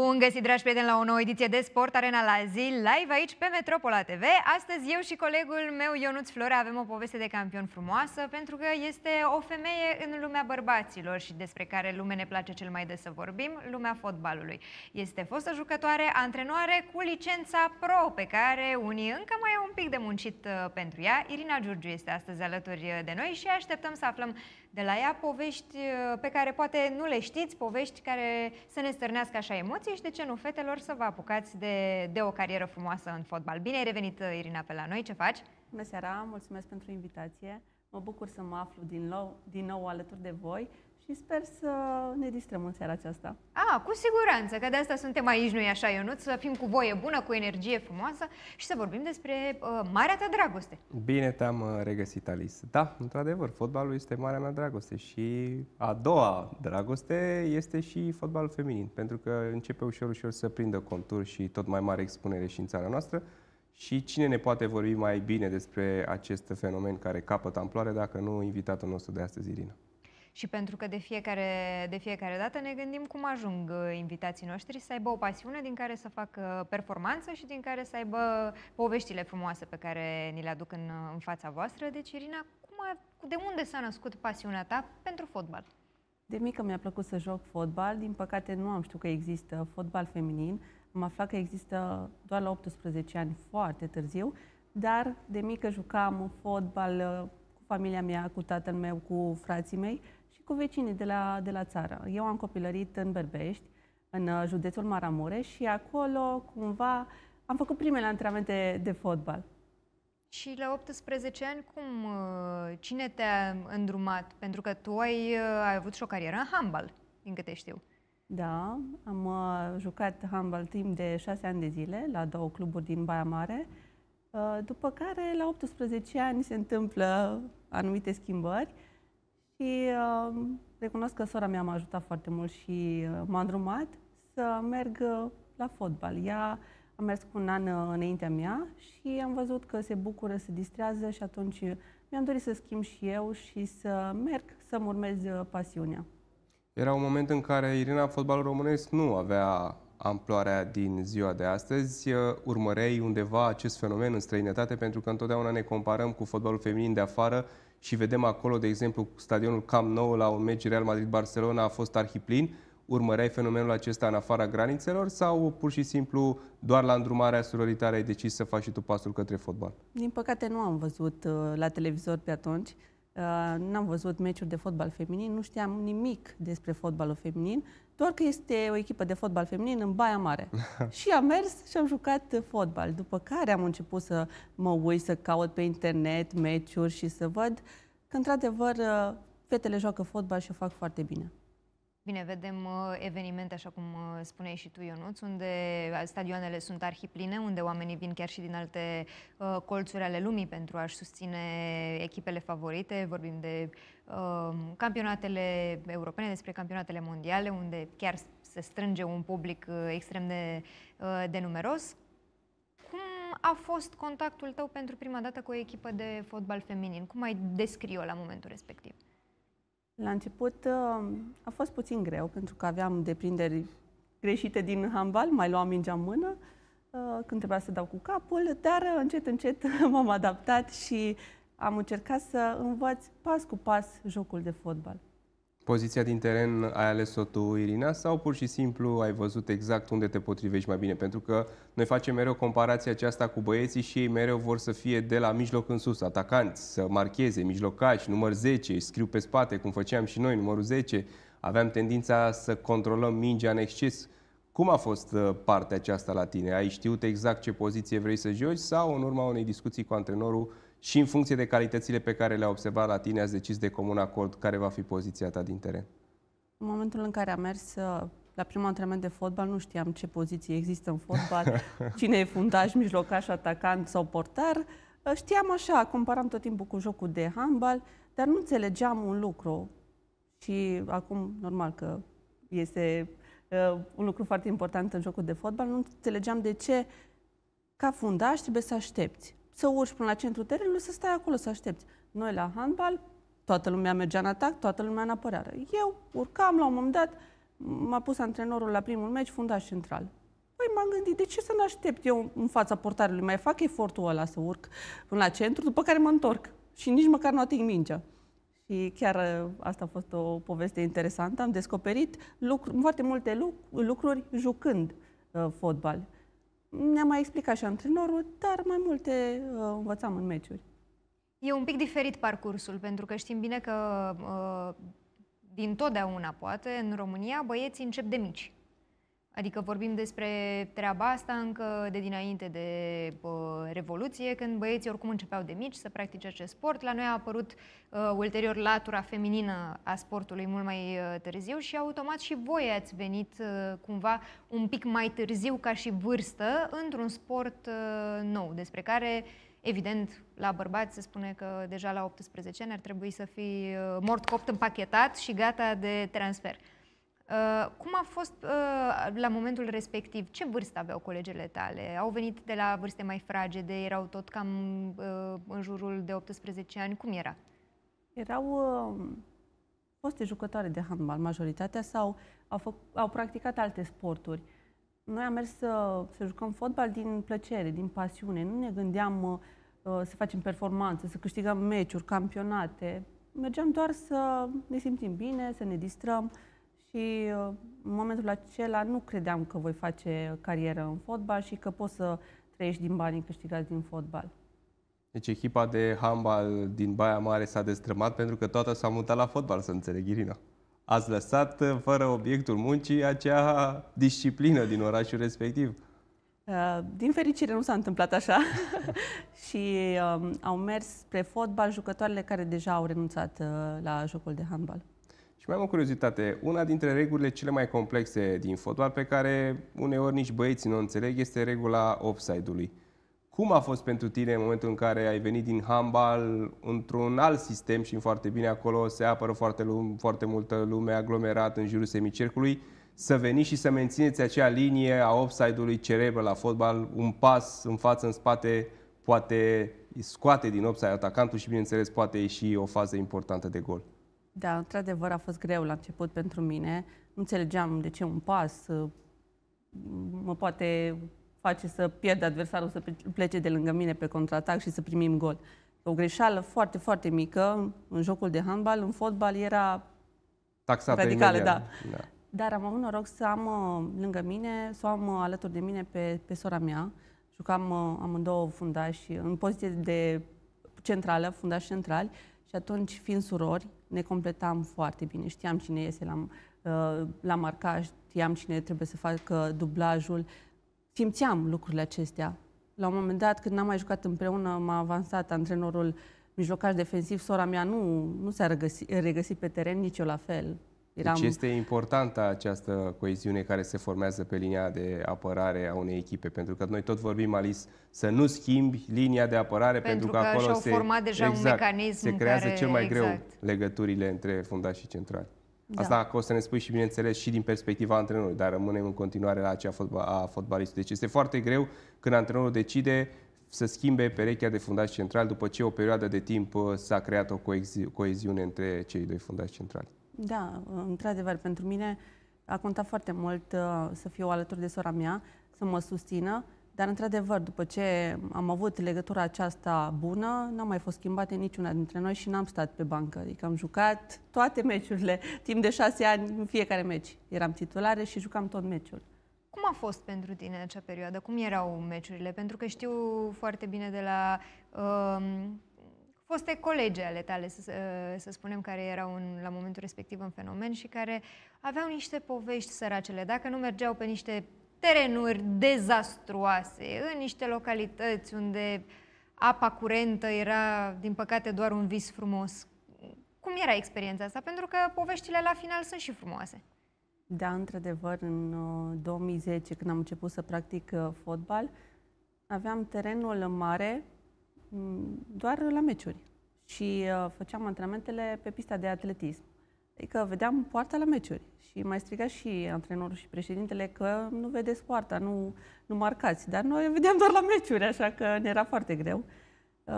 Bun găsit, dragi prieteni, la o nouă ediție de Sport Arena la zi, live aici pe Metropola TV. Astăzi eu și colegul meu, Ionuț Flore avem o poveste de campion frumoasă, pentru că este o femeie în lumea bărbaților și despre care lume ne place cel mai des să vorbim, lumea fotbalului. Este fostă jucătoare, antrenoare cu licența pro, pe care unii încă mai au un pic de muncit uh, pentru ea. Irina Giurgiu este astăzi alături uh, de noi și așteptăm să aflăm de la ea povești uh, pe care poate nu le știți, povești care să ne stârnească așa emoții și de ce nu fetelor să vă apucați de, de o carieră frumoasă în fotbal. Bine ai revenit, uh, Irina, pe la noi. Ce faci? Bună seara, mulțumesc pentru invitație. Mă bucur să mă aflu din nou, din nou alături de voi și sper să ne distrăm în seara aceasta. A, cu siguranță, că de asta suntem aici noi așa, Ionut, să fim cu voie bună, cu energie frumoasă și să vorbim despre uh, marea ta dragoste. Bine te-am uh, regăsit, Alice. Da, într-adevăr, fotbalul este marea mea dragoste și a doua dragoste este și fotbalul feminin, pentru că începe ușor, ușor să prindă contur și tot mai mare expunere și în țara noastră. Și cine ne poate vorbi mai bine despre acest fenomen care capătă amploare dacă nu invitatul nostru de astăzi, Irina? și pentru că de fiecare, de fiecare dată ne gândim cum ajung uh, invitații noștri să aibă o pasiune din care să facă performanță și din care să aibă poveștile frumoase pe care ni le aduc în, uh, în fața voastră. Deci, Irina, cum a, de unde s-a născut pasiunea ta pentru fotbal? De mică mi-a plăcut să joc fotbal, din păcate nu am știut că există fotbal feminin, am aflat că există doar la 18 ani, foarte târziu, dar de mică jucam fotbal uh, cu familia mea, cu tatăl meu, cu frații mei cu vecinii de la, de la țară. Eu am copilărit în Berbești, în uh, județul Maramureș și acolo cumva am făcut primele antrenamente de fotbal. Și la 18 ani, cum, uh, cine te-a îndrumat? Pentru că tu ai, uh, ai avut și o carieră în handbal, din câte știu. Da, am jucat handbal timp de 6 ani de zile la două cluburi din Baia Mare, după care la 18 ani se întâmplă anumite schimbări și uh, recunosc că sora mea m-a ajutat foarte mult și uh, m-a îndrumat să merg uh, la fotbal. Ea a mers cu un an uh, înaintea mea și am văzut că se bucură, se distrează și atunci uh, mi-am dorit să schimb și eu și să merg, să-mi urmez uh, pasiunea. Era un moment în care Irina, fotbalul românesc, nu avea amploarea din ziua de astăzi. Urmărei undeva acest fenomen în străinătate pentru că întotdeauna ne comparăm cu fotbalul feminin de afară și vedem acolo, de exemplu, stadionul Camp Nou la un meci Real Madrid-Barcelona a fost arhiplin, urmăreai fenomenul acesta în afara granițelor sau pur și simplu doar la îndrumarea suroritare ai decis să faci și tu pasul către fotbal? Din păcate nu am văzut uh, la televizor pe atunci. Uh, n-am văzut meciuri de fotbal feminin, nu știam nimic despre fotbalul feminin doar că este o echipă de fotbal feminin în Baia Mare. și am mers și am jucat fotbal, după care am început să mă uit, să caut pe internet meciuri și să văd că, într-adevăr, fetele joacă fotbal și o fac foarte bine. Bine, vedem uh, evenimente, așa cum uh, spuneai și tu, Ionuț, unde uh, stadioanele sunt arhipline, unde oamenii vin chiar și din alte colțuri ale lumii pentru a-și susține echipele favorite. Vorbim de uh, campionatele europene, despre campionatele mondiale, unde chiar se strânge un public extrem de, de numeros. Cum a fost contactul tău pentru prima dată cu o echipă de fotbal feminin? Cum ai descrie-o la momentul respectiv? La început ă, a fost puțin greu, pentru că aveam deprinderi greșite din handbal, mai luam mingea în mână ă, când trebuia să dau cu capul, dar încet, încet m-am adaptat și am încercat să învăț pas cu pas jocul de fotbal. Poziția din teren ai ales-o tu, Irina, sau pur și simplu ai văzut exact unde te potrivești mai bine? Pentru că noi facem mereu comparația aceasta cu băieții și ei mereu vor să fie de la mijloc în sus, atacanți, să marcheze, mijlocași, număr 10, scriu pe spate, cum făceam și noi, numărul 10. Aveam tendința să controlăm mingea în exces. Cum a fost uh, partea aceasta la tine? Ai știut exact ce poziție vrei să joci sau în urma unei discuții cu antrenorul și în funcție de calitățile pe care le-a observat la tine, ați decis de comun acord care va fi poziția ta din teren? În momentul în care am mers uh, la primul antrenament de fotbal, nu știam ce poziție există în fotbal, cine e fundaș, mijlocaș, atacant sau portar. Uh, știam așa, comparam tot timpul cu jocul de handbal, dar nu înțelegeam un lucru. Și acum, normal că este uh, un lucru foarte important în jocul de fotbal, nu înțelegeam de ce, ca fundaș, trebuie să aștepți să urci până la centrul terenului, să stai acolo, să aștepți. Noi la handbal, toată lumea mergea în atac, toată lumea în apărare. Eu urcam, la un moment dat, m-a pus antrenorul la primul meci, fundaș central. Păi m-am gândit, de ce să nu aștept eu în fața portarului? Mai fac efortul ăla să urc până la centru, după care mă întorc. Și nici măcar nu ating mingea. Și chiar ă, asta a fost o poveste interesantă. Am descoperit lucru, foarte multe lucruri jucând uh, fotbal. Ne-a mai explicat și antrenorul, dar mai multe uh, învățam în meciuri. E un pic diferit parcursul, pentru că știm bine că uh, din totdeauna, poate, în România, băieții încep de mici. Adică vorbim despre treaba asta încă de dinainte de uh, Revoluție, când băieții oricum începeau de mici să practice acest sport. La noi a apărut uh, ulterior latura feminină a sportului mult mai uh, târziu și automat și voi ați venit uh, cumva un pic mai târziu ca și vârstă într-un sport uh, nou, despre care Evident, la bărbați se spune că deja la 18 ani ar trebui să fii uh, mort copt împachetat și gata de transfer. Uh, cum a fost uh, la momentul respectiv? Ce vârstă aveau colegele tale? Au venit de la vârste mai fragede, erau tot cam uh, în jurul de 18 ani? Cum era? Erau um, foste jucătoare de handbal, majoritatea, sau au, fă- au practicat alte sporturi. Noi am mers să, să jucăm fotbal din plăcere, din pasiune. Nu ne gândeam uh, uh, să facem performanțe, să câștigăm meciuri, campionate. Mergeam doar să ne simțim bine, să ne distrăm și uh, în momentul acela nu credeam că voi face carieră în fotbal și că poți să trăiești din banii câștigați din fotbal. Deci echipa de handbal din Baia Mare s-a destrămat pentru că toată s-a mutat la fotbal, să înțeleg, Irina. Ați lăsat uh, fără obiectul muncii acea disciplină din orașul respectiv. Uh, din fericire nu s-a întâmplat așa și um, au mers spre fotbal jucătoarele care deja au renunțat uh, la jocul de handbal. Și mai am o curiozitate. Una dintre regulile cele mai complexe din fotbal, pe care uneori nici băieții nu o înțeleg, este regula offside-ului. Cum a fost pentru tine în momentul în care ai venit din handball într-un alt sistem și foarte bine acolo se apără foarte, lum- foarte multă lume aglomerat în jurul semicercului, să veni și să mențineți acea linie a offside-ului cerebră la fotbal, un pas în față, în spate, poate scoate din offside atacantul și, bineînțeles, poate ieși o fază importantă de gol. Da, într-adevăr a fost greu la început pentru mine. Nu înțelegeam de ce un pas mă poate face să pierd adversarul, să plece de lângă mine pe contraatac și să primim gol. O greșeală foarte, foarte mică în jocul de handbal, în fotbal era Taxată radicală, imediat. da. da. Dar am avut noroc să am uh, lângă mine, să am uh, alături de mine pe, pe sora mea. Jucam uh, amândouă fundași în poziție de centrală, fundași centrali și atunci, fiind surori, ne completam foarte bine. Știam cine iese la, uh, la marca, știam cine trebuie să facă dublajul. Simțeam lucrurile acestea. La un moment dat, când n-am mai jucat împreună, m-a avansat antrenorul mijlocaș defensiv. Sora mea nu, nu s-a regăsit regăsi pe teren, nici eu la fel. Deci Eram... Deci este importantă această coeziune care se formează pe linia de apărare a unei echipe, pentru că noi tot vorbim, Alice, să nu schimbi linia de apărare pentru, pentru că, că acolo se, format deja exact, un mecanism se creează care, cel mai exact. greu legăturile între fundaș și central. Da. Asta dacă o să ne spui și, bineînțeles, și din perspectiva antrenorului, dar rămânem în continuare la acea fotba, a fotbalistului. Deci este foarte greu când antrenorul decide să schimbe perechea de fundaș central după ce o perioadă de timp uh, s-a creat o coeziune între cei doi fundași centrali. Da, într-adevăr, pentru mine a contat foarte mult uh, să fiu alături de sora mea, să mă susțină, dar, într-adevăr, după ce am avut legătura aceasta bună, n-am mai fost schimbate niciuna dintre noi și n-am stat pe bancă. Adică am jucat toate meciurile. Timp de șase ani, în fiecare meci eram titulare și jucam tot meciul. Cum a fost pentru tine acea perioadă? Cum erau meciurile? Pentru că știu foarte bine de la uh, foste colege ale tale, să, să spunem, care erau în, la momentul respectiv în fenomen și care aveau niște povești săracele. Dacă nu mergeau pe niște terenuri dezastruoase, în niște localități unde apa curentă era, din păcate, doar un vis frumos. Cum era experiența asta? Pentru că poveștile la final sunt și frumoase. Da, într-adevăr, în 2010, uh, când am început să practic uh, fotbal, aveam terenul mare Mm, doar la meciuri. Și uh, făceam antrenamentele pe pista de atletism. Adică vedeam poarta la meciuri. Și mai striga și antrenorul și președintele că nu vedeți poarta, nu, nu marcați. Dar noi vedeam doar la meciuri, așa că ne era foarte greu. Uh,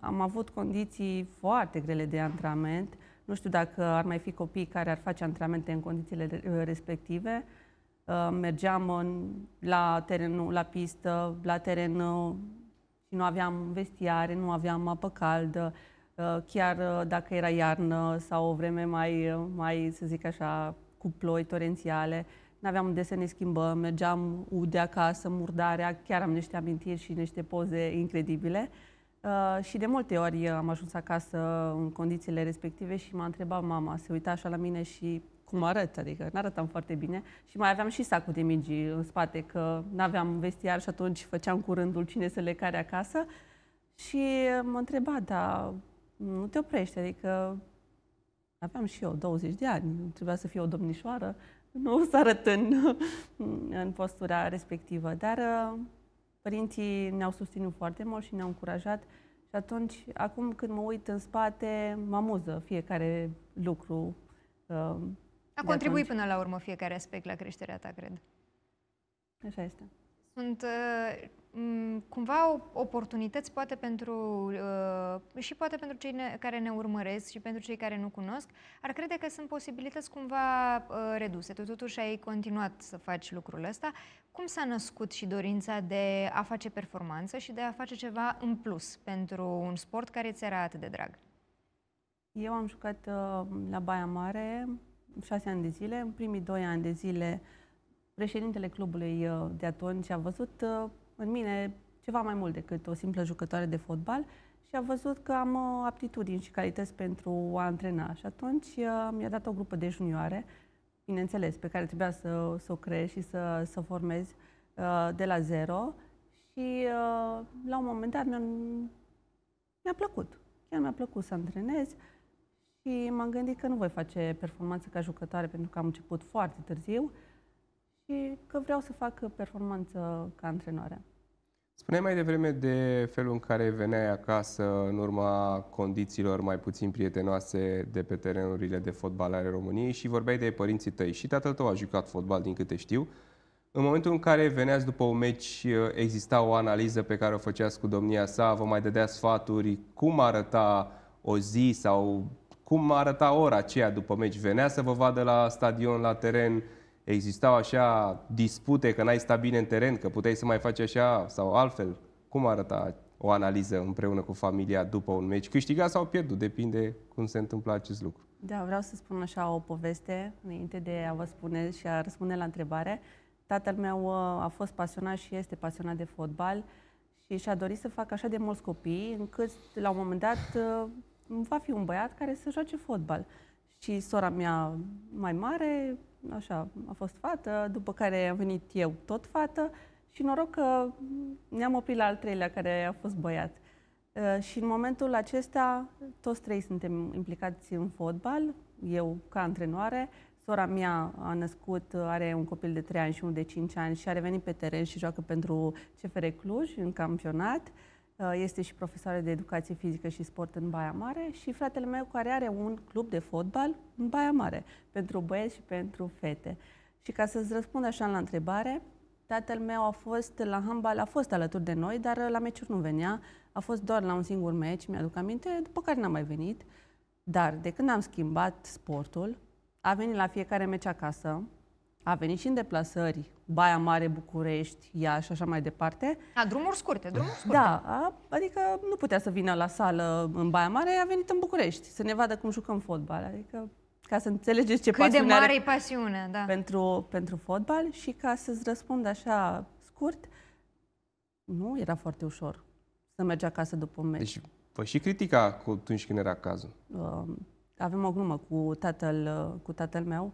am avut condiții foarte grele de antrenament. Nu știu dacă ar mai fi copii care ar face antrenamente în condițiile uh, respective. Uh, mergeam în, la, terenul la pistă, la teren nu aveam vestiare, nu aveam apă caldă, uh, chiar uh, dacă era iarnă sau o vreme mai, uh, mai să zic așa, cu ploi torențiale, nu aveam unde să ne schimbăm, mergeam ude acasă, murdarea, chiar am niște amintiri și niște poze incredibile. Uh, și de multe ori am ajuns acasă în condițiile respective și m-a întrebat mama, se uita așa la mine și cum arăt, adică nu arătam foarte bine și mai aveam și sacul de migi în spate, că nu aveam vestiar și atunci făceam cu rândul cine să le care acasă și mă întreba, da, nu te oprești, adică aveam și eu 20 de ani, trebuia să fiu o domnișoară, nu să arăt în, în postura respectivă, dar uh, părinții ne-au susținut foarte mult și ne-au încurajat și atunci, acum când mă uit în spate, mă amuză fiecare lucru uh, a contribuit atunci. până la urmă fiecare aspect la creșterea ta, cred. Așa este. Sunt uh, cumva oportunități poate pentru uh, și poate pentru cei ne, care ne urmăresc și pentru cei care nu cunosc, ar crede că sunt posibilități cumva uh, reduse. Tu totuși ai continuat să faci lucrul ăsta. Cum s-a născut și dorința de a face performanță și de a face ceva în plus pentru un sport care ți era atât de drag? Eu am jucat uh, la Baia Mare șase ani de zile. În primii doi ani de zile, președintele clubului uh, de atunci a văzut uh, în mine ceva mai mult decât o simplă jucătoare de fotbal și a văzut că am uh, aptitudini și calități pentru a antrena. Și atunci mi-a dat o grupă de junioare, bineînțeles, pe care trebuia să, să o creez și să, să o formez de la zero. Și la un moment dat mi-a, mi plăcut. Chiar mi-a plăcut să antrenez. Uh, și m-am gândit că nu voi face performanță ca jucătoare pentru că am început foarte târziu și că vreau să fac performanță ca antrenoare. Spuneai mai devreme de felul în care veneai acasă în urma condițiilor mai puțin prietenoase de pe terenurile de fotbal ale României și vorbeai de părinții tăi. Și tatăl tău a jucat fotbal, din câte știu. În momentul în care veneați după un meci, exista o analiză pe care o făceați cu domnia sa, vă mai dădea sfaturi, cum arăta o zi sau cum arăta ora aceea după meci. Venea să vă vadă la stadion, la teren, existau așa dispute că n-ai stat bine în teren, că puteai să mai faci așa sau altfel. Cum arăta o analiză împreună cu familia după un meci? Câștigat sau pierdut, depinde cum se întâmplă acest lucru. Da, vreau să spun așa o poveste înainte de a vă spune și a răspunde la întrebare. Tatăl meu uh, a fost pasionat și este pasionat de fotbal și și-a dorit să facă așa de mulți copii, încât la un moment dat uh, va fi un băiat care să joace fotbal. Și sora mea mai mare, așa, a fost fată, după care am venit eu tot fată și noroc că ne-am oprit la al treilea care a fost băiat. Uh, și în momentul acesta, toți trei suntem implicați în fotbal, eu ca antrenoare, sora mea a născut, are un copil de 3 ani și unul de 5 ani și a revenit pe teren și joacă pentru CFR Cluj în campionat. Uh, Uh, este și profesoară de educație fizică și sport în Baia Mare și fratele meu care are un club de fotbal în Baia Mare, pentru băieți și pentru fete. Și ca să-ți răspund așa la întrebare, tatăl meu a fost la handbal, a fost alături de noi, dar la meciuri nu venea, a fost doar la un singur meci, mi-aduc aminte, după care n-a mai venit. Dar de când am schimbat sportul, a venit la fiecare meci acasă, a venit și în deplasări, Baia Mare, București, Iași și așa mai departe. A, da, drumuri scurte, drumuri scurte. Da, a, adică nu putea să vină la sală în Baia Mare, a venit în București să ne vadă cum jucăm fotbal. Adică ca să înțelegeți ce Cât pasiune de mare e pasiunea, da. Pentru, pentru fotbal și ca să-ți răspund așa scurt, nu era foarte ușor să mergi acasă după un meci. Deci vă și critica atunci când era cazul. Um, avem o glumă cu tatăl, cu tatăl meu,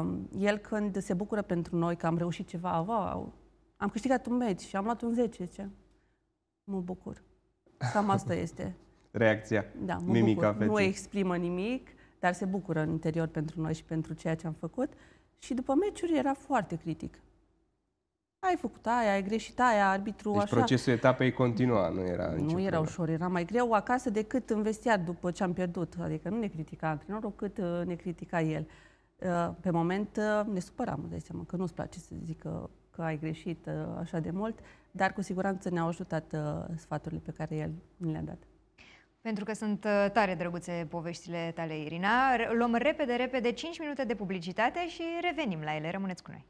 Um, el când se bucură pentru noi că am reușit ceva, wow, am câștigat un meci și am luat un 10, ce? Mă bucur. Cam asta este. Reacția. Da, mă Mimica bucur. Nu exprimă nimic, dar se bucură în interior pentru noi și pentru ceea ce am făcut. Și după meciuri era foarte critic. Ai făcut aia, ai greșit aia, arbitru, deci așa. procesul etapei continua, nu era Nu era problemă. ușor, era mai greu acasă decât în vestiar după ce am pierdut. Adică nu ne critica antrenorul, cât uh, ne critica el. Uh, pe moment uh, ne supăram, îți dai seama, că nu-ți place să zic că, că ai greșit uh, așa de mult, dar cu siguranță ne-au ajutat sfaturile pe care el ni le-a dat. Pentru că sunt tare drăguțe poveștile tale, Irina. Luăm repede, repede 5 minute de publicitate și revenim la ele. Rămâneți cu noi!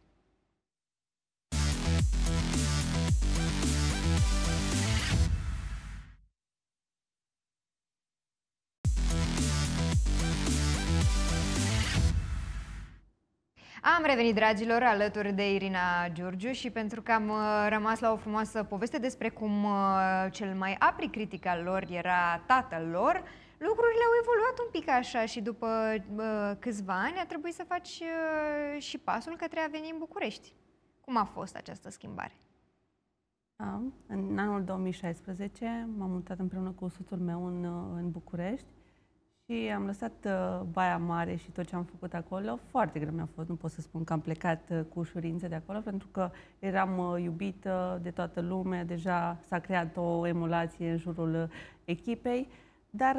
Am revenit, dragilor, alături de Irina Giurgiu și pentru că am uh, rămas la o frumoasă poveste despre cum uh, cel mai apri critic al lor era tatăl lor, lucrurile au evoluat un pic așa și după uh, câțiva ani a trebuit să faci și pasul către a veni în București. Cum a fost această schimbare? Da, în anul 2016 m-am mutat împreună cu soțul meu în, în București și am lăsat uh, Baia Mare și tot ce am făcut acolo. Foarte greu mi-a fost, nu pot să spun că am plecat uh, cu ușurință de acolo, pentru că eram uh, iubită de toată lumea, deja s-a creat o emulație în jurul echipei, dar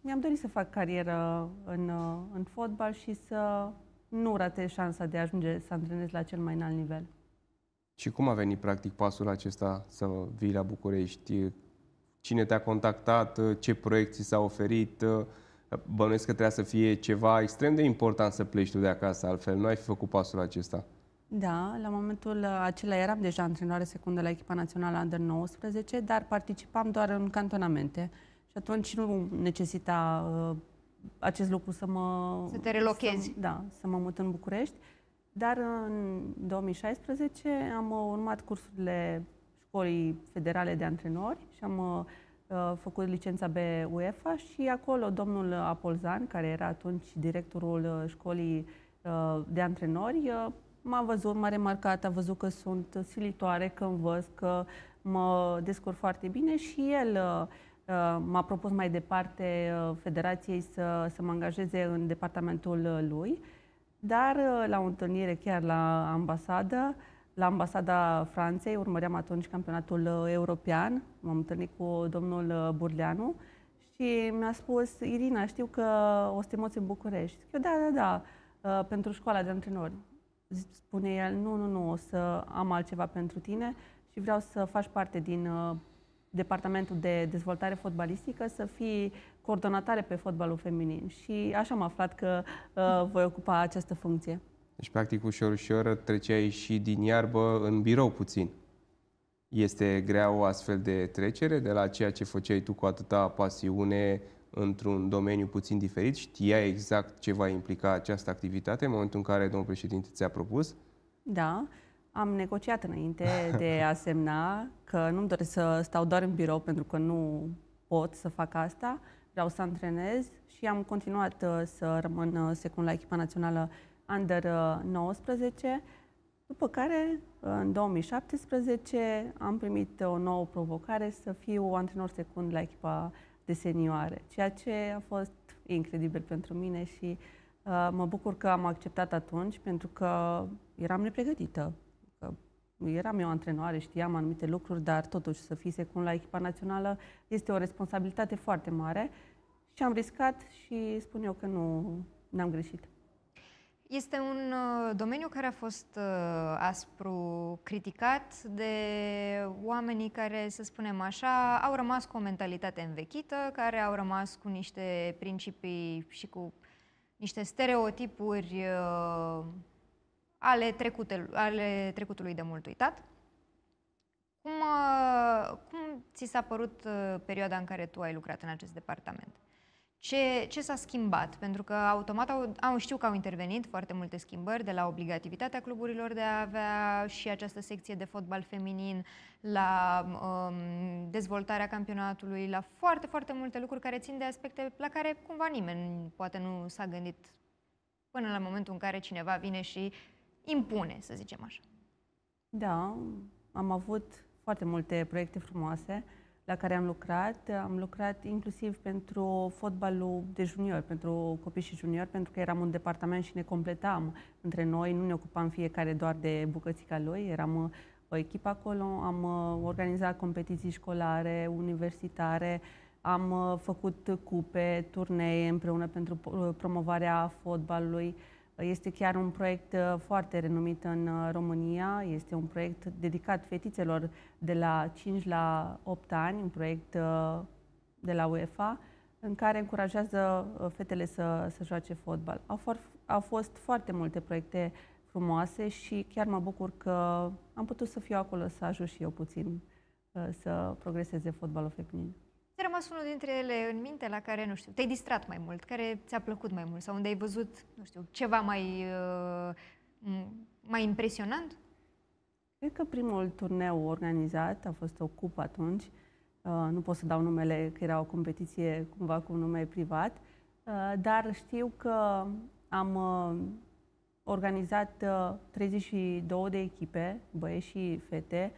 mi-am dorit să fac carieră în, în fotbal și să nu ratez șansa de a ajunge să antrenez la cel mai înalt nivel. Și cum a venit practic pasul acesta să vii la București? Cine te-a contactat? Ce proiecții s-a oferit? Bănuiesc că trebuia să fie ceva extrem de important să pleci tu de acasă, altfel nu ai fi făcut pasul acesta. Da, la momentul acela eram deja antrenoare secundă la echipa națională Under-19, dar participam doar în cantonamente și atunci nu necesita uh, acest lucru să mă... Să te relochezi. Să, da, să mă mut în București. Dar în 2016 am uh, urmat cursurile școlii federale de antrenori și am uh, Uh, făcut licența pe UEFA și acolo domnul Apolzan, care era atunci directorul uh, școlii uh, de antrenori, m-a văzut, m-a remarcat, a văzut că sunt silitoare, că învăț, că mă descurc foarte bine și el m-a propus mai departe federației să, să mă angajeze în departamentul lui, dar la o întâlnire chiar la ambasadă la ambasada Franței, urmăream atunci campionatul uh, european, m-am întâlnit cu domnul uh, Burleanu și mi-a spus, Irina, știu că o moți în București. Eu, da, da, da, uh, pentru școala de antrenori. Spune el, nu, nu, nu, o să am altceva pentru tine și vreau să faci parte din departamentul de dezvoltare fotbalistică, să fii coordonatare pe fotbalul feminin. Și așa am aflat că uh, voi ocupa această funcție. Deci, practic, ușor, ușor treceai și din iarbă în birou puțin. Este grea o astfel de trecere de la ceea ce făceai tu cu atâta pasiune într-un domeniu puțin diferit? Știai exact ce va implica această activitate în momentul în care domnul președinte ți-a propus? Da. Am negociat înainte de a semna că nu-mi doresc să stau doar în birou pentru că nu pot să fac asta. Vreau să antrenez și am continuat uh, să rămân uh, secund la echipa națională Under 19, uh, după care, uh, în 2017, am primit o nouă provocare să fiu antrenor secund la echipa de senioare, ceea ce a fost incredibil pentru mine și uh, mă bucur că am acceptat atunci pentru că eram nepregătită. Că eram eu antrenoare, știam anumite lucruri, dar totuși să fii secund la echipa națională este o responsabilitate foarte mare și am riscat și spun eu că nu am greșit. Este un uh, domeniu care a fost uh, aspru criticat de oamenii care, să spunem așa, au rămas cu o mentalitate învechită, care au rămas cu niște principii și cu niște stereotipuri uh, ale, trecute, ale trecutului de mult uitat. Cum, cum ți s-a părut perioada în care tu ai lucrat în acest departament? Ce, ce s-a schimbat? Pentru că automat au, au, știu că au intervenit foarte multe schimbări, de la obligativitatea cluburilor de a avea și această secție de fotbal feminin, la um, dezvoltarea campionatului, la foarte, foarte multe lucruri care țin de aspecte la care cumva nimeni poate nu s-a gândit până la momentul în care cineva vine și impune, să zicem așa. Da, am avut foarte multe proiecte frumoase la care am lucrat. Am lucrat inclusiv pentru fotbalul de junior, pentru copii și junior, pentru că eram un departament și ne completam între noi, nu ne ocupam fiecare doar de bucățica lui, eram uh, o echipă acolo, am uh, organizat competiții școlare, universitare, am uh, făcut cupe, turnee împreună pentru promovarea fotbalului. Este chiar un proiect uh, foarte renumit în uh, România, este un proiect dedicat fetițelor de la 5 la 8 ani, un proiect uh, de la UEFA, în care încurajează fetele să, să joace fotbal. Au, for, au fost foarte multe proiecte frumoase și chiar mă bucur că am putut să fiu acolo, să ajut și eu puțin să progreseze fotbalul feminin. Ți-a rămas unul dintre ele în minte la care, nu știu, te-ai distrat mai mult, care ți-a plăcut mai mult sau unde ai văzut, nu știu, ceva mai, uh, mai impresionant? Cred că primul turneu organizat a fost o cupă atunci. Uh, nu pot să dau numele, că era o competiție cumva cu un nume privat, uh, dar știu că am organizat 32 de echipe, băieți și fete,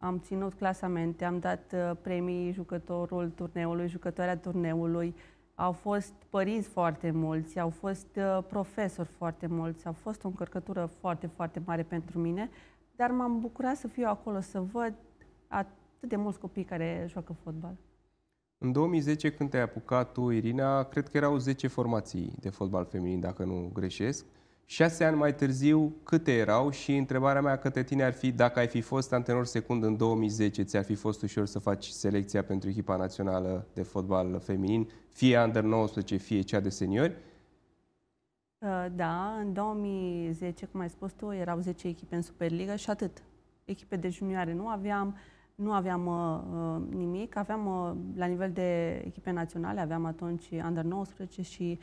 am ținut clasamente, am dat uh, premii jucătorul turneului, jucătoarea turneului, au fost părinți foarte mulți, au fost uh, profesori foarte mulți, au fost o încărcătură foarte, foarte mare pentru mine, dar m-am bucurat să fiu acolo, să văd atât de mulți copii care joacă fotbal. În 2010, când te-ai apucat tu, Irina, cred că erau 10 formații de fotbal feminin, dacă nu greșesc. Șase ani mai târziu, câte erau și întrebarea mea către tine ar fi dacă ai fi fost antrenor secund în 2010, ți-ar fi fost ușor să faci selecția pentru echipa națională de fotbal feminin, fie Under-19, fie cea de seniori? Uh, da, în 2010, cum ai spus tu, erau 10 echipe în Superliga și atât. Echipe de junioare nu aveam, nu aveam uh, uh, nimic. Aveam, uh, la nivel de echipe naționale, aveam atunci Under-19 și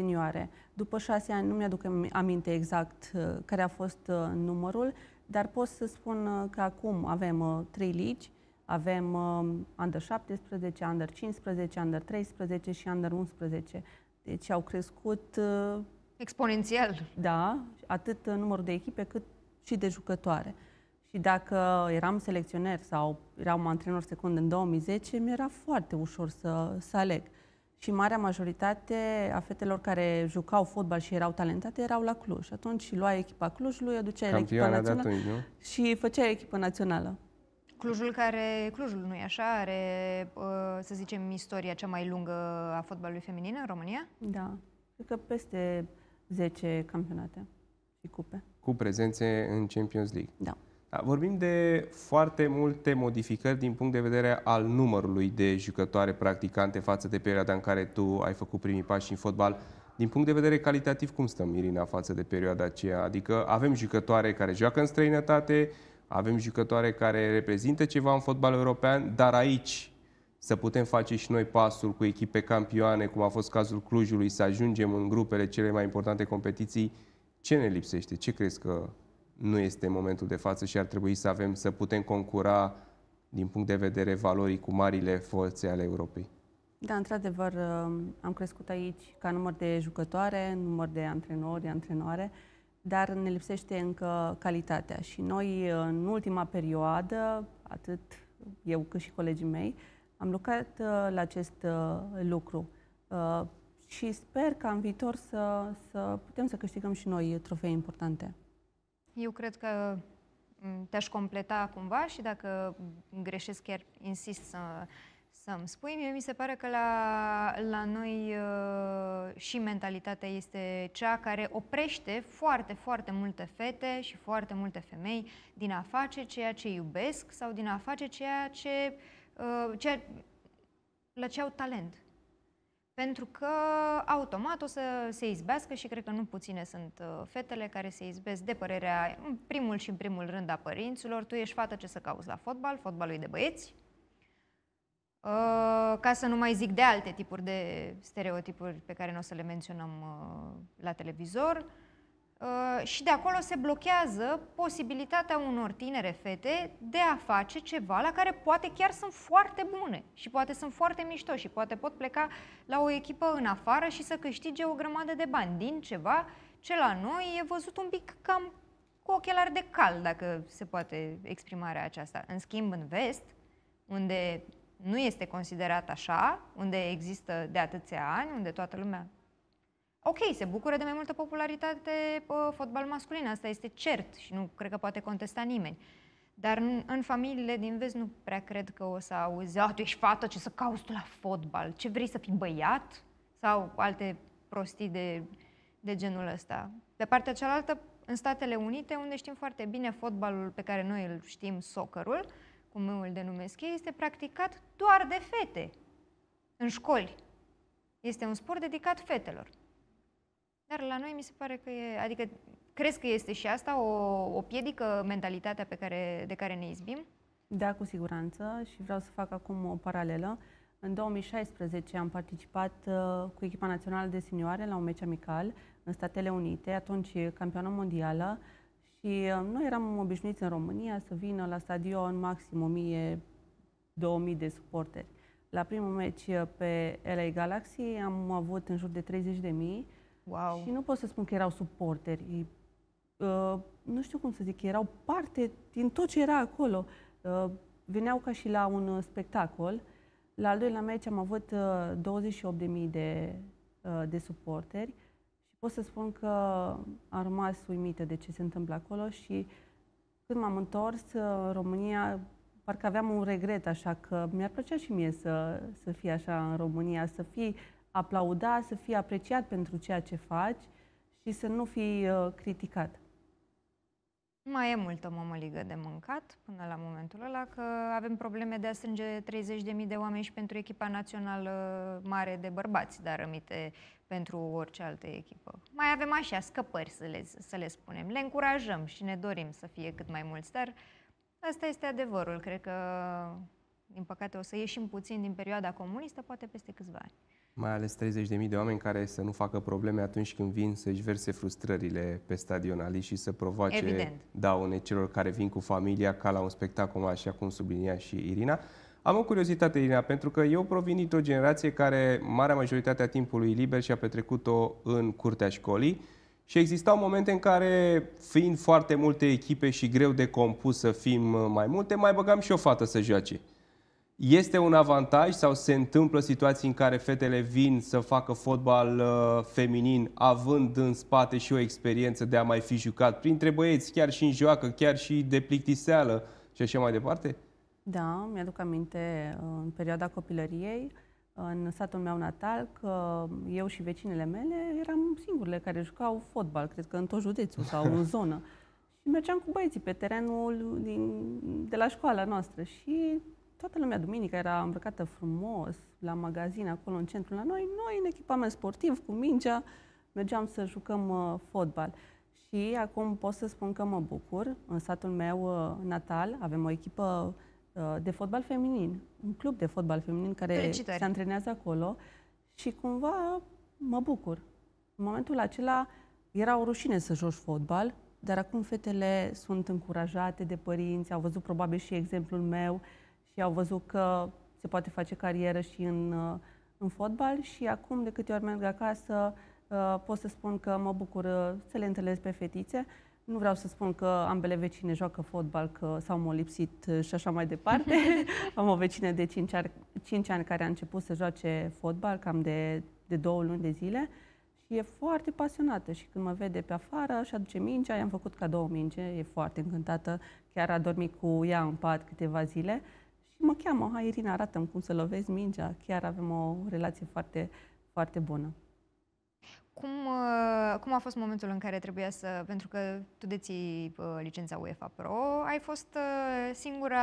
senioare. După șase ani, nu mi-aduc aminte exact uh, care a fost uh, numărul, dar pot să spun uh, că acum avem trei ligi, avem Under 17, Under 15, Under 13 și Under 11. Deci au crescut... Exponențial. Da, atât numărul de echipe cât și de jucătoare. Și dacă eram selecționer sau eram antrenor secund în 2010, mi-era foarte ușor să, să aleg și marea majoritate a fetelor care jucau fotbal și erau talentate erau la Cluj. Atunci lua echipa Clujului, aducea la echipa națională atunci, nu? și făcea echipa națională. Clujul care, Clujul nu e așa, are, uh, să zicem, istoria cea mai lungă a fotbalului feminin în România? Da, cred că peste 10 campionate și cupe. Cu prezențe în Champions League. Da. Da, vorbim de foarte multe modificări din punct de vedere al numărului de jucătoare practicante față de perioada în care tu ai făcut primii pași în fotbal. Din punct de vedere calitativ, cum stăm, Irina, față de perioada aceea? Adică avem jucătoare care joacă în străinătate, avem jucătoare care reprezintă ceva în fotbal european, dar aici să putem face și noi pasul cu echipe campioane, cum a fost cazul Clujului, să ajungem în grupele cele mai importante competiții. Ce ne lipsește? Ce crezi că nu este momentul de față și ar trebui să avem, să putem concura din punct de vedere valorii cu marile forțe ale Europei. Da, într-adevăr, um, am crescut aici ca număr de jucătoare, număr de antrenori, antrenoare, dar ne lipsește încă calitatea și noi, în ultima perioadă, atât eu cât și colegii mei, am lucrat uh, la acest uh, lucru uh, și sper că în viitor să, să putem să câștigăm și noi trofee importante. Eu cred că te-aș completa cumva și dacă greșesc chiar insist să, să-mi spui. Mie mi se pare că la, la noi uh, și mentalitatea este cea care oprește foarte, foarte multe fete și foarte multe femei din a face ceea ce iubesc sau din a face ceea ce, uh, ceea, la ce au talent. Pentru că automat o să se izbească și cred că nu puține sunt uh, fetele care se izbesc de părerea, în primul și în primul rând, a părinților. Tu ești fată, ce să cauți la fotbal? Fotbalul e de băieți? Uh, ca să nu mai zic de alte tipuri de stereotipuri pe care nu o să le menționăm uh, la televizor. Uh, și de acolo se blochează posibilitatea unor tinere fete de a face ceva la care poate chiar sunt foarte bune și poate sunt foarte mișto și poate pot pleca la o echipă în afară și să câștige o grămadă de bani din ceva ce la noi e văzut un pic cam cu ochelari de cal, dacă se poate exprimarea aceasta. În schimb, în vest, unde nu este considerat așa, unde există de atâția ani, unde toată lumea ok, se bucură de mai multă popularitate pe uh, fotbal masculin, asta este cert și nu cred că poate contesta nimeni. Dar în, în familiile din vest nu prea cred că o să auzi, a, tu ești fată, ce să cauți tu la fotbal? Ce vrei să fii băiat? Sau alte prostii de, de genul ăsta. Pe partea cealaltă, în Statele Unite, unde știm foarte bine fotbalul pe care noi îl știm, soccerul, cum eu îl denumesc ei, este practicat doar de fete în școli. Este un sport dedicat fetelor. Dar la noi mi se pare că e, adică crezi că este și asta o, o piedică mentalitatea pe care, de care ne izbim? Da, cu siguranță și vreau să fac acum o paralelă. În 2016 am participat uh, cu echipa națională de senioare la un meci amical în Statele Unite, atunci campioană mondială și uh, noi eram obișnuiți în România să vină la stadion maxim 1000-2000 de suporteri. La primul meci uh, pe LA Galaxy am avut în jur de 30 de mii Wow. Și nu pot să spun că erau suporteri. uh, nu știu cum să zic, erau parte din tot ce era acolo. Uh, veneau ca și la un uh, spectacol. La al doilea meci am avut uh, 28.000 de, uh, de suporteri și pot să spun că am rămas uimită de ce se întâmplă acolo și când m-am întors uh, în România, parcă aveam un regret așa că mi-ar plăcea și mie să, să fie așa în România, să fii aplauda, să fii apreciat pentru ceea ce faci și să nu fii uh, criticat. Mai e multă mămăligă de mâncat până la momentul ăla, că avem probleme de a strânge 30.000 de oameni și pentru echipa națională mare de bărbați, dar rămite pentru orice altă echipă. Mai avem așa scăpări să le, să le spunem. Le încurajăm și ne dorim să fie cât mai mulți, dar asta este adevărul. Cred că, din păcate, o să ieșim puțin din perioada comunistă, poate peste câțiva ani mai ales 30.000 de oameni care să nu facă probleme atunci când vin să-și verse frustrările pe stadionali și să provoace Evident. daune celor care vin cu familia ca la un spectacol, așa cum sublinia și Irina. Am o curiozitate, Irina, pentru că eu provin dintr-o generație care marea majoritatea timpului liber și-a petrecut-o în curtea școlii și existau momente în care, fiind foarte multe echipe și greu de compus să fim mai multe, mai băgam și o fată să joace. Este un avantaj sau se întâmplă situații în care fetele vin să facă fotbal uh, feminin având în spate și o experiență de a mai fi jucat printre băieți, chiar și în joacă, chiar și de plictiseală și așa mai departe? Da, mi-aduc aminte uh, în perioada copilăriei, uh, în satul meu natal, că eu și vecinele mele eram singurele care jucau fotbal, cred că în tot județul sau în zonă. Și mergeam cu băieții pe terenul din, de la școala noastră și toată lumea duminică era îmbrăcată frumos la magazin, acolo în centrul la noi, noi în echipament sportiv, cu mingea, mergeam să jucăm uh, fotbal. Și acum pot să spun că mă bucur. În satul meu uh, natal avem o echipă uh, de fotbal feminin, un club de fotbal feminin care Felicitări. se antrenează acolo și cumva mă bucur. În momentul acela era o rușine să joci fotbal, dar acum fetele sunt încurajate de părinți, au văzut probabil și exemplul meu și au văzut că se poate face carieră și în, uh, în fotbal și acum de câte ori merg acasă uh, pot să spun că mă bucur uh, să le întâlnesc pe fetițe. Nu vreau să spun că ambele vecine joacă fotbal, că s-au molipsit și așa mai departe. Am o vecină de 5 ani, 5 ani care a început să joace fotbal, cam de, de două luni de zile, și e foarte pasionată și când mă vede pe afară și aduce mingea, i-am făcut cadou minge, e foarte încântată, chiar a dormit cu ea în pat câteva zile. Uh, mă cheamă, hai Irina, arată-mi cum să lovezi mingea. Chiar avem o relație foarte, foarte bună. Cum, uh, cum a fost momentul în care trebuia să... Pentru că tu deții uh, licența UEFA Pro, ai fost uh, singura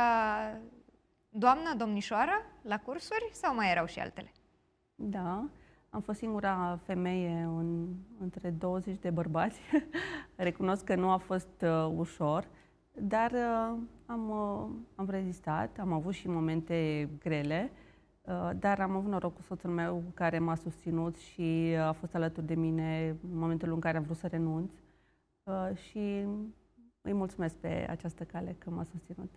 doamnă, domnișoară la cursuri sau mai erau și altele? Da, am fost singura femeie în, între 20 de bărbați. Recunosc că nu a fost uh, ușor. Dar uh, am, uh, am rezistat, am avut și momente grele, uh, dar am avut noroc cu soțul meu care m-a susținut și a fost alături de mine în momentul în care am vrut să renunț și îi mulțumesc pe această cale că m-a susținut.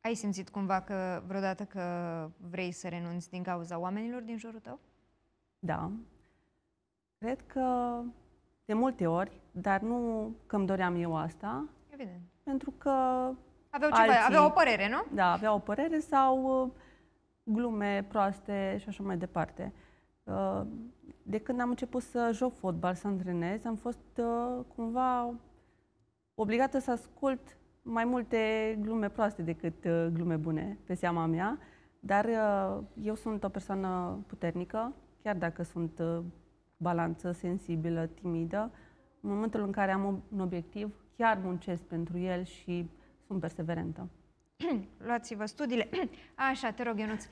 Ai simțit cumva că vreodată că vrei să renunți din cauza oamenilor din jurul tău? Da. Cred că de multe ori, dar nu că îmi doream eu asta, Evident. Pentru că... Aveau, ceva, alții, aveau o părere, nu? Da, aveau o părere sau uh, glume proaste și așa mai departe. Uh, de când am început să joc fotbal, să antrenez, am fost uh, cumva obligată să ascult mai multe glume proaste decât glume bune pe seama mea, dar eu sunt o persoană puternică, chiar dacă sunt balanță, sensibilă, timidă. În momentul în care am un obiectiv, chiar muncesc pentru el și sunt perseverentă. Luați-vă studiile. Așa, te rog, Ionuț.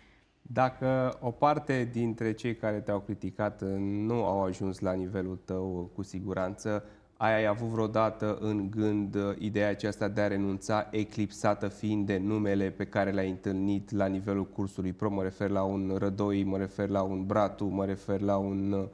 Dacă o parte dintre cei care te-au criticat uh, nu au ajuns la nivelul tău uh, cu siguranță, ai avut vreodată în gând uh, ideea aceasta de a renunța, eclipsată fiind de numele pe care le-ai întâlnit la nivelul cursului pro? Mă refer la un Rădoi, mă refer la un Bratu, mă refer la un uh,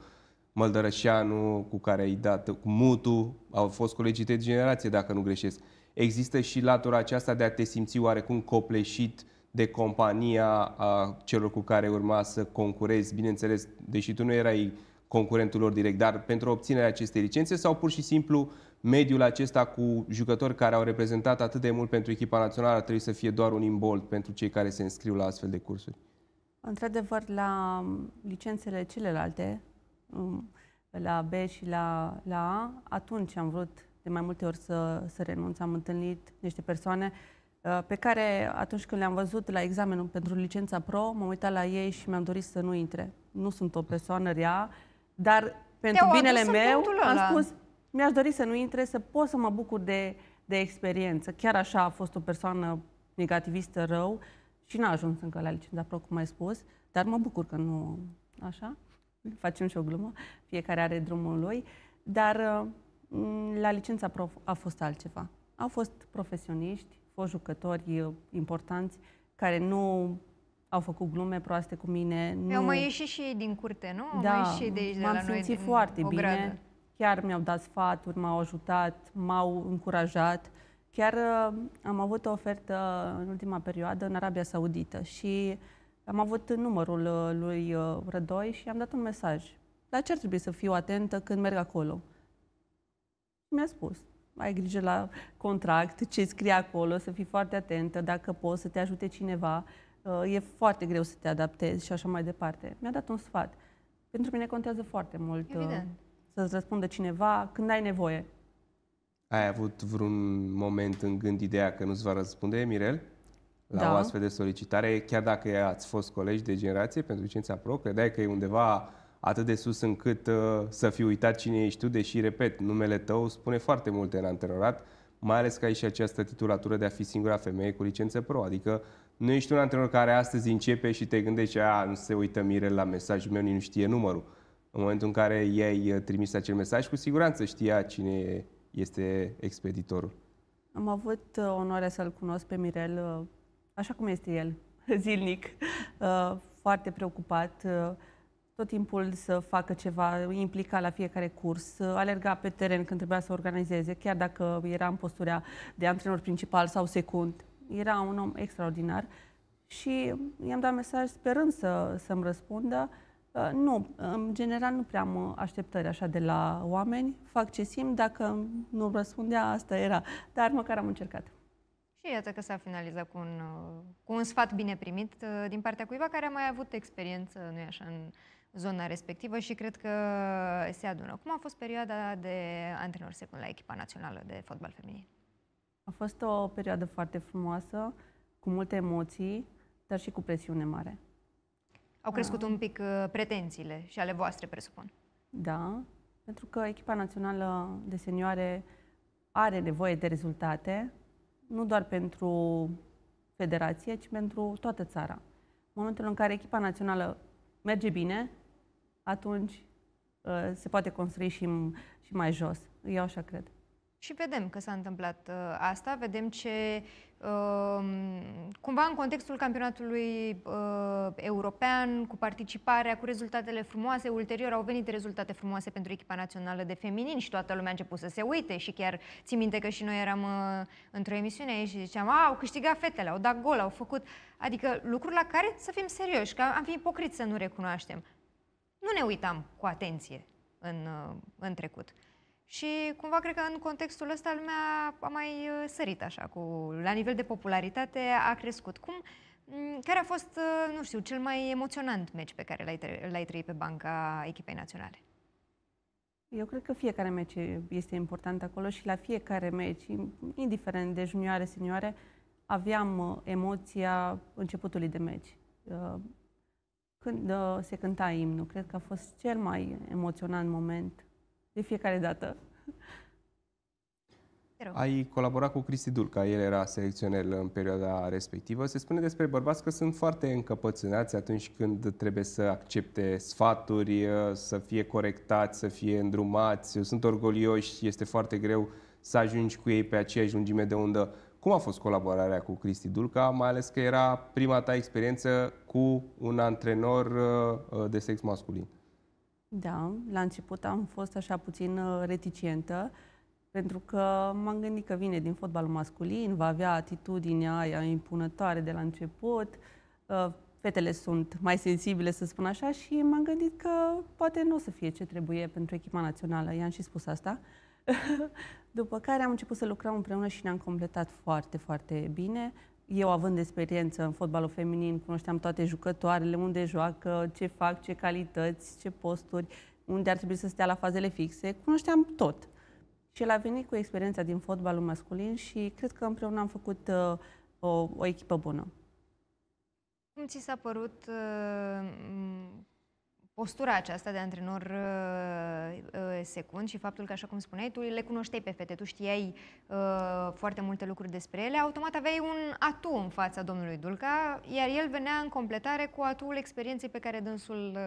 Măldărășeanu, cu care ai dat, cu Mutu, au fost colegii de generație, dacă nu greșesc. Există și latura aceasta de a te simți oarecum copleșit de compania a celor cu care urma să concurezi, bineînțeles, deși tu nu erai concurentul lor direct, dar pentru obținerea acestei licențe sau pur și simplu mediul acesta cu jucători care au reprezentat atât de mult pentru echipa națională trebuie să fie doar un imbold pentru cei care se înscriu la astfel de cursuri? Într-adevăr, la licențele celelalte Um, la B și la, la A, atunci am vrut de mai multe ori să, să renunț. Am întâlnit niște persoane uh, pe care atunci când le-am văzut la examenul pentru licența pro, m-am uitat la ei și mi-am dorit să nu intre. Nu sunt o persoană rea, dar pentru binele meu am spus, mi-aș dori să nu intre, să pot să mă bucur de, de experiență. Chiar așa a fost o persoană negativistă rău și n-a ajuns încă la licența pro, cum ai spus, dar mă bucur că nu... Așa? facem și o glumă, fiecare are drumul lui, dar mm, la licența prof a fost altceva. Au fost profesioniști, fost jucători importanți care nu au făcut glume proaste cu mine. Nu... Eu mai ieșit și din curte, nu? Da, mai ieșit de aici, m-am simțit noi, foarte bine. Gradă. Chiar mi-au dat sfaturi, m-au ajutat, m-au încurajat. Chiar uh, am avut o ofertă în ultima perioadă în Arabia Saudită și am avut numărul uh, lui uh, Rădoi și am dat un mesaj. La ce ar trebui să fiu atentă când merg acolo? Mi-a spus, ai grijă la contract, ce scrie acolo, să fii foarte atentă, dacă poți să te ajute cineva, uh, e foarte greu să te adaptezi și așa mai departe. Mi-a dat un sfat. Pentru mine contează foarte mult Evident. să-ți răspundă cineva când ai nevoie. Ai avut vreun moment în gând ideea că nu-ți va răspunde, Mirel? la da. o astfel de solicitare, chiar dacă ați fost colegi de generație pentru Licența Pro, credeai că e undeva atât de sus încât uh, să fi uitat cine ești tu, deși, repet, numele tău spune foarte multe în antrenorat, mai ales că ai și această titulatură de a fi singura femeie cu licență pro. Adică nu ești un antrenor care astăzi începe și te gândești, a, nu se uită Mirel la mesajul meu, nu știe numărul. În momentul în care i-ai uh, trimis acel mesaj, cu siguranță știa cine este expeditorul. Am avut uh, onoarea să-l cunosc pe Mirel uh, așa cum este el, zilnic, uh, foarte preocupat, uh, tot timpul să facă ceva, implica la fiecare curs, uh, alerga pe teren când trebuia să organizeze, chiar dacă era în postura de antrenor principal sau secund. Era un om extraordinar și i-am dat mesaj sperând să, să-mi răspundă. Nu, în general nu prea am așteptări așa de la oameni, fac ce simt, dacă nu răspundea, asta era, dar măcar am încercat. Iată că s-a finalizat cu un, cu un sfat bine primit uh, din partea cuiva care a mai avut experiență, nu așa, în zona respectivă și cred că se adună. Cum a fost perioada de antrenor secund la echipa națională de fotbal feminin? A fost o perioadă foarte frumoasă, cu multe emoții, dar și cu presiune mare. Au crescut da. un pic uh, pretențiile și ale voastre, presupun. Da, pentru că echipa națională de senioare are nevoie de rezultate nu doar pentru federație, ci pentru toată țara. În momentul în care echipa națională merge bine, atunci uh, se poate construi și, și mai jos. Eu așa cred. Și vedem că s-a întâmplat uh, asta, vedem ce, uh, cumva în contextul campionatului uh, european, cu participarea, cu rezultatele frumoase, ulterior au venit rezultate frumoase pentru echipa națională de feminin și toată lumea a început să se uite și chiar țin minte că și noi eram uh, într-o emisiune aici și ziceam, au câștigat fetele, au dat gol, au făcut, adică lucruri la care să fim serioși, că am fi ipocriți să nu recunoaștem. Nu ne uitam cu atenție în, uh, în trecut. Și cumva cred că în contextul ăsta lumea a mai uh, sărit așa, cu, la nivel de popularitate a crescut. Cum, mm, care a fost, uh, nu știu, cel mai emoționant meci pe care l-ai, trăit pe banca echipei naționale? Eu cred că fiecare meci este important acolo și la fiecare meci, indiferent de junioare, senioare, aveam uh, emoția începutului de meci. Când se cânta imnul, cred că a fost cel mai emoționant moment de fiecare dată. Ai colaborat cu Cristi Dulca, el era selecționer în perioada respectivă. Se spune despre bărbați că sunt foarte încăpățânați atunci când trebuie să accepte sfaturi, să fie corectați, să fie îndrumați, sunt orgolioși, este foarte greu să ajungi cu ei pe aceeași lungime de undă. Cum a fost colaborarea cu Cristi Dulca, mai ales că era prima ta experiență cu un antrenor uh, de sex masculin? Da, la început am fost așa puțin uh, reticentă, pentru că m-am gândit că vine din fotbalul masculin, va avea atitudinea aia impunătoare de la început, uh, fetele sunt mai sensibile, să spun așa, și m-am gândit că poate nu o să fie ce trebuie pentru echipa națională. I-am și spus asta. După care am început să lucrăm împreună și ne-am completat foarte, foarte bine eu având experiență în fotbalul feminin, cunoșteam toate jucătoarele, unde joacă, ce fac, ce calități, ce posturi, unde ar trebui să stea la fazele fixe, cunoșteam tot. Și el a venit cu experiența din fotbalul masculin și cred că împreună am făcut uh, o, o echipă bună. Cum ți s-a părut uh, postura aceasta de antrenor uh, uh, secund și faptul că, așa cum spuneai, tu le cunoșteai pe fete, tu știai uh, foarte multe lucruri despre ele, automat aveai un atu în fața domnului Dulca, iar el venea în completare cu atul experienței pe care dânsul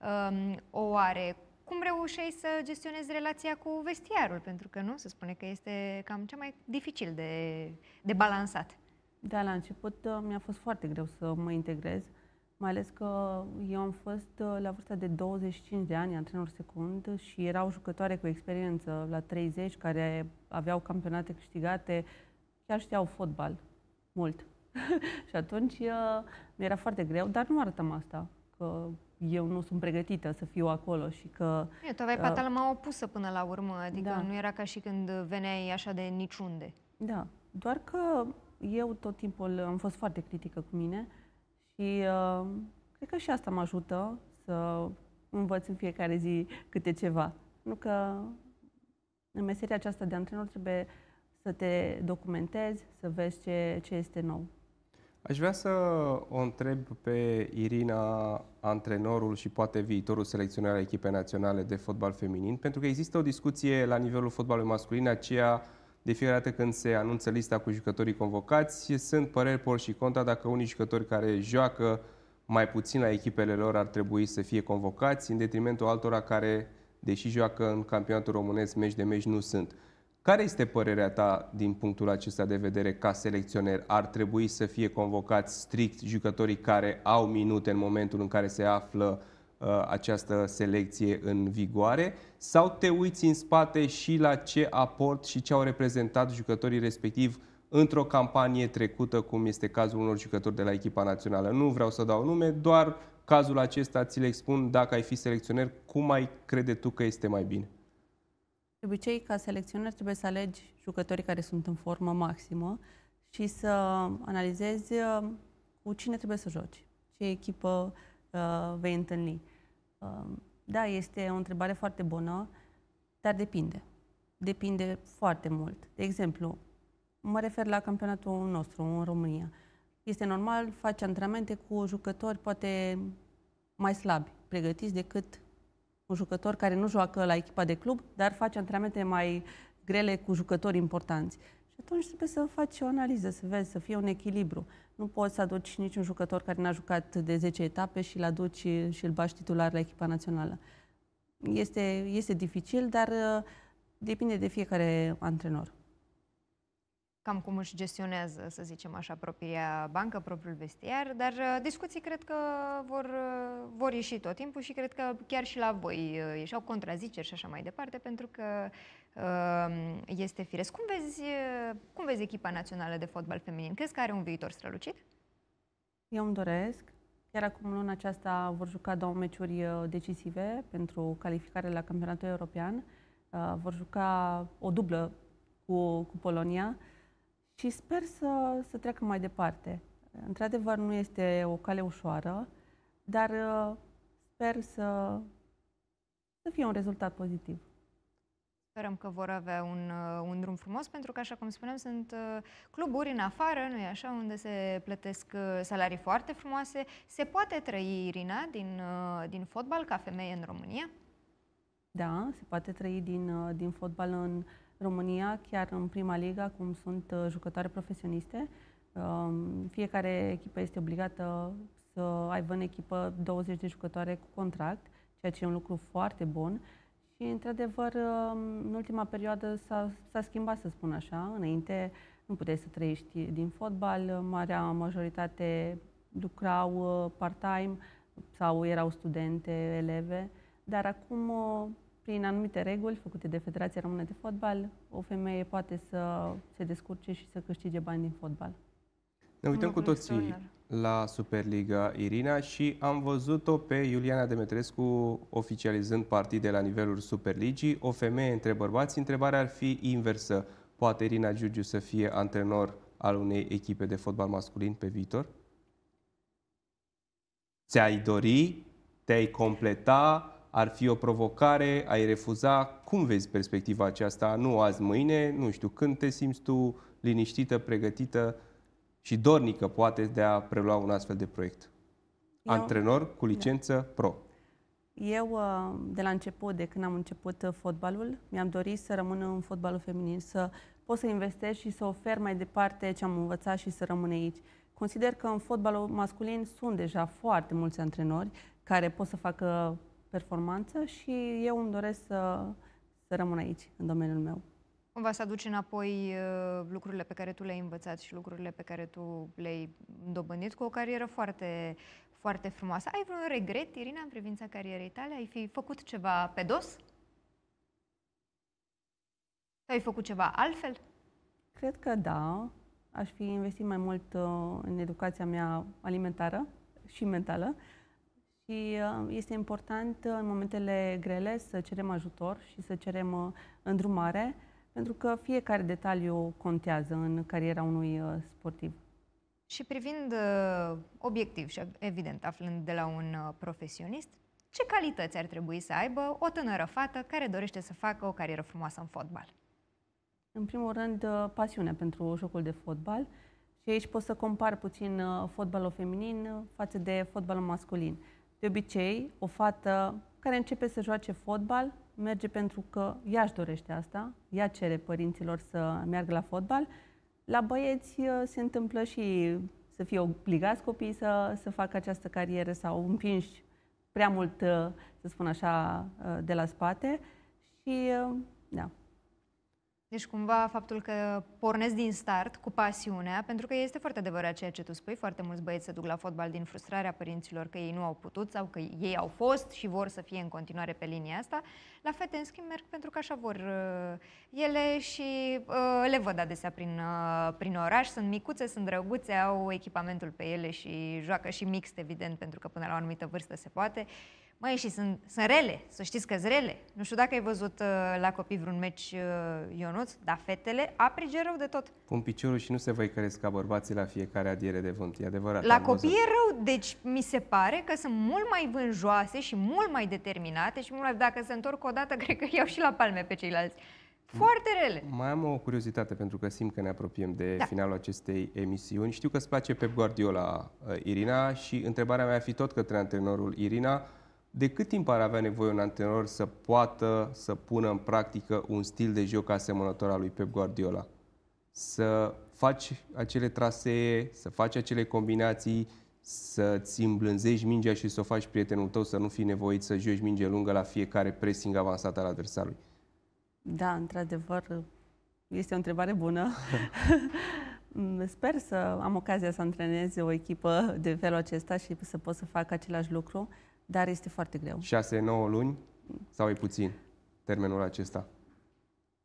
uh, um, o are. Cum reușeai să gestionezi relația cu vestiarul? Pentru că nu, se spune că este cam cea mai dificil de, de balansat. Da, la început uh, mi-a fost foarte greu să mă integrez. Uh, mai ales că eu am fost uh, la vârsta de 25 de ani antrenor secund și erau jucătoare cu experiență la 30 care aveau campionate câștigate, chiar știau fotbal mult. și atunci uh, mi-era foarte greu, dar nu arătam asta, că eu nu sunt pregătită să fiu acolo și că... E, tu aveai uh, mai opusă până la urmă, adică da. nu era ca și când veneai așa de niciunde. Da, doar că eu tot timpul am fost foarte critică cu mine uh, și uh, cred că și asta mă ajută să învăț în fiecare zi câte ceva. Nu că în meseria aceasta de antrenor trebuie să te documentezi, să vezi ce, ce este nou. Aș vrea să o întreb pe Irina, antrenorul și poate viitorul selecționar a echipei naționale de fotbal feminin, pentru că există o discuție la nivelul fotbalului masculin, aceea de fiecare dată când se anunță lista cu jucătorii convocați, sunt păreri por și contra dacă unii jucători care joacă mai puțin la echipele lor ar trebui să fie convocați, în detrimentul altora care, deși joacă în campionatul românesc, meci de meci nu sunt. Care este părerea ta din punctul acesta de vedere ca selecționer? Ar trebui să fie convocați strict jucătorii care au minute în momentul în care se află uh, Uh, această selecție în vigoare sau te uiți în spate și la ce aport și ce au reprezentat jucătorii respectiv într-o campanie trecută, cum este cazul unor jucători de la echipa națională. Nu vreau să dau nume, doar cazul acesta ți le expun dacă ai fi selecționer, cum ai crede tu că este mai bine? De obicei, ca selecționer, trebuie să alegi jucătorii care sunt în formă maximă și să analizezi uh, cu cine trebuie să joci, ce echipă uh, vei întâlni. Um, da, este o întrebare foarte bună, dar depinde. Depinde foarte mult. De exemplu, mă refer la campionatul nostru în România. Este normal, faci antrenamente cu jucători poate mai slabi, pregătiți decât un jucător care nu joacă la echipa de club, dar face antrenamente mai grele cu jucători importanți. Și atunci trebuie să faci o analiză, să vezi, să fie un echilibru. Nu poți să aduci niciun jucător care n-a jucat de 10 etape și îl aduci și îl bași titular la echipa națională. Este, este dificil, dar uh, depinde de fiecare antrenor cam cum își gestionează, să zicem așa, propria bancă, propriul vestiar, dar uh, discuții cred că vor, uh, vor ieși tot timpul și cred că chiar și la voi uh, ieșeau contraziceri și așa mai departe, pentru că este firesc. Cum vezi, cum vezi echipa națională de fotbal feminin? Crezi că are un viitor strălucit? Eu îmi doresc. Chiar acum luna aceasta vor juca două meciuri decisive pentru calificare la campionatul european. Vor juca o dublă cu, cu Polonia și sper să, să treacă mai departe. Într-adevăr, nu este o cale ușoară, dar uh, sper să, să fie un rezultat pozitiv. Sperăm că vor avea un, uh, un drum frumos, pentru că, așa cum spuneam, sunt uh, cluburi în afară, nu e așa, unde se plătesc salarii foarte frumoase. Se poate trăi, Irina, din, din fotbal ca femeie în România? Da, se poate trăi din, din fotbal în România, chiar în prima ligă, cum sunt uh, jucătoare profesioniste. Um, fiecare echipă este obligată să aibă în echipă 20 de jucătoare cu contract, ceea ce e un lucru foarte bun. Și, într-adevăr, um, în ultima perioadă s-a, s-a schimbat, să spun așa. Înainte nu puteai să trăiești din fotbal, marea majoritate lucrau uh, part-time sau erau studente, eleve, dar acum uh, prin anumite reguli făcute de Federația Română de Fotbal, o femeie poate să se descurce și să câștige bani din fotbal. Ne uităm cu toții la Superliga Irina și am văzut-o pe Iuliana Demetrescu oficializând partide la nivelul Superligii, o femeie între bărbați. Întrebarea ar fi inversă. Poate Irina Giurgiu să fie antrenor al unei echipe de fotbal masculin pe viitor? Ți-ai dori? Te-ai completa? ar fi o provocare, ai refuza. Cum vezi perspectiva aceasta? Nu azi, mâine, nu știu, când te simți tu liniștită, pregătită și dornică, poate, de a prelua un astfel de proiect? Eu? Antrenor cu licență da. pro. Eu, uh, de la început, de când am început uh, fotbalul, mi-am dorit să rămân în fotbalul feminin, să pot să investesc și să ofer mai departe ce am învățat și să rămân aici. Consider că în fotbalul masculin sunt deja foarte mulți antrenori care pot să facă performanță și eu îmi doresc să, să rămân aici, în domeniul meu. Cumva să aduci înapoi uh, lucrurile pe care tu le-ai învățat și lucrurile pe care tu le-ai dobândit cu o carieră foarte, foarte frumoasă. Ai vreun regret, Irina, în privința carierei tale? Ai fi făcut ceva pe dos? Ai făcut ceva altfel? Cred că da. Aș fi investit mai mult uh, în educația mea alimentară și mentală. Și uh, este important uh, în momentele grele să cerem ajutor și să cerem uh, îndrumare, pentru că fiecare detaliu contează în cariera unui sportiv. Și privind obiectiv și evident aflând de la un profesionist, ce calități ar trebui să aibă o tânără fată care dorește să facă o carieră frumoasă în fotbal? În primul rând, pasiunea pentru jocul de fotbal și aici pot să compar puțin fotbalul feminin față de fotbalul masculin. De obicei, o fată care începe să joace fotbal merge pentru că ea își dorește asta, ea cere părinților să meargă la fotbal. La băieți uh, se întâmplă și să fie obligați copiii să, să facă această carieră sau împinși prea mult, uh, să spun așa, uh, de la spate. Și, da, deci cumva faptul că pornesc din start cu pasiunea, pentru că este foarte adevărat ceea ce tu spui, foarte mulți băieți se duc la fotbal din frustrarea părinților că ei nu au putut sau că ei au fost și vor să fie în continuare pe linia asta. La fete, în schimb, merg pentru că așa vor uh, ele și uh, le văd adesea prin, uh, prin oraș, sunt micuțe, sunt drăguțe, au echipamentul pe ele și joacă și mixt, evident, pentru că până la o anumită vârstă se poate. Uh, Măi, și sunt, sunt rele, să știți că sunt rele. Nu știu dacă ai văzut uh, la copii vreun meci uh, Ionuț, dar fetele aprige rău de tot. Pun piciorul și nu se văicăresc ca bărbații la fiecare adiere de vânt, e adevărat. La copii văzut. e rău, deci mi se pare că sunt mult mai vânjoase și mult mai determinate și mult mai, dacă se întorc o dată, cred că iau și la palme pe ceilalți. Foarte rele. Mai am o curiozitate pentru că simt că ne apropiem de da. finalul acestei emisiuni. Știu că îți place Pep Guardiola, uh, Irina, și întrebarea mea ar fi tot către antrenorul Irina de cât timp ar avea nevoie un antrenor să poată să pună în practică un stil de joc asemănător al lui Pep Guardiola? Să faci acele trasee, să faci acele combinații, să-ți îmblânzești mingea și să o faci prietenul tău, să nu fii nevoit să joci minge lungă la fiecare pressing avansat al adversarului. Da, într-adevăr, este o întrebare bună. Sper să am ocazia să antrenez o echipă de felul acesta și să pot să fac același lucru. Uh, dar este foarte greu. 6-9 luni sau e puțin termenul acesta?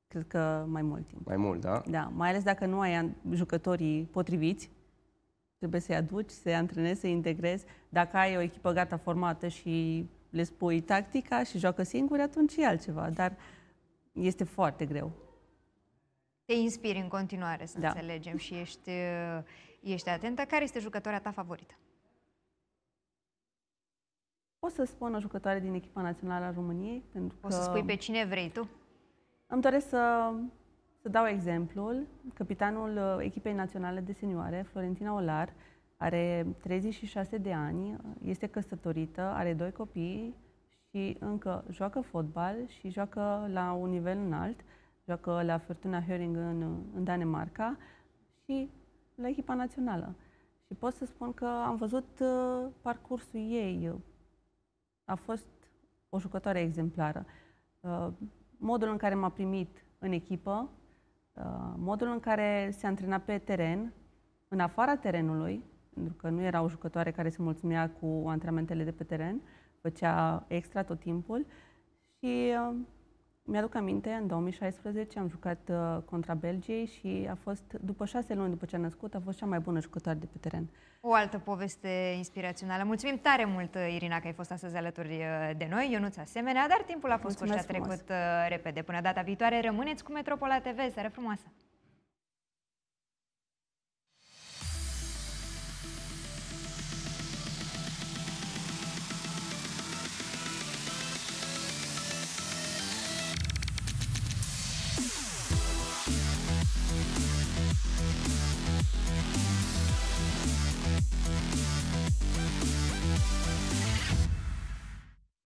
Cred că mai mult timp. Mai mult, da? Da, mai ales dacă nu ai jucătorii potriviți, trebuie să-i aduci, să-i antrenezi, să-i integrezi. Dacă ai o echipă gata formată și le spui tactica și joacă singuri, atunci e altceva, dar este foarte greu. Te inspiri în continuare, să da. înțelegem, și ești, ești atentă. Care este jucătoarea ta favorită? O să spun o jucătoare din echipa națională a României. Pentru o să spui pe cine vrei tu? Îmi doresc să, să dau exemplul. Capitanul uh, echipei naționale de senioare, Florentina Olar, are 36 de ani, este căsătorită, are doi copii și încă joacă fotbal și joacă la un nivel înalt, joacă la Fortuna Höring în, în Danemarca și la echipa națională. Și pot să spun că am văzut uh, parcursul ei, uh, a fost o jucătoare exemplară. Uh, modul în care m-a primit în echipă, uh, modul în care se antrena pe teren, în afara terenului, pentru că nu era o jucătoare care se mulțumea cu antrenamentele de pe teren, făcea extra tot timpul și uh, mi-aduc aminte, în 2016 am jucat uh, contra Belgiei și a fost, după șase luni după ce a născut, a fost cea mai bună jucătoare de pe teren. O altă poveste inspirațională. Mulțumim tare mult, uh, Irina, că ai fost astăzi alături uh, de noi. Eu nu ți-am asemenea, dar timpul a fost Mulțumesc și a trecut frumos. Uh, repede. Până data viitoare, rămâneți cu Metropola TV. Seară frumoasă!